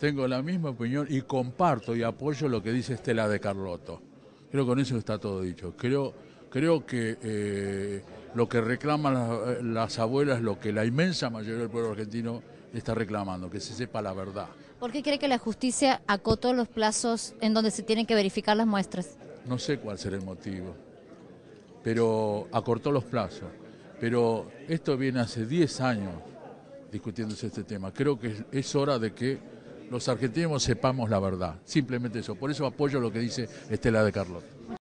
tengo la misma opinión y comparto y apoyo lo que dice Estela de Carlotto. Creo que con eso está todo dicho. Creo, creo que eh, lo que reclaman las, eh, las abuelas es lo que la inmensa mayoría del pueblo argentino está reclamando, que se sepa la verdad. ¿Por qué cree que la justicia acotó los plazos en donde se tienen que verificar las muestras? No sé cuál será el motivo, pero acortó los plazos. Pero esto viene hace 10 años discutiéndose este tema. Creo que es hora de que los argentinos sepamos la verdad. Simplemente eso. Por eso apoyo lo que dice Estela de Carlos.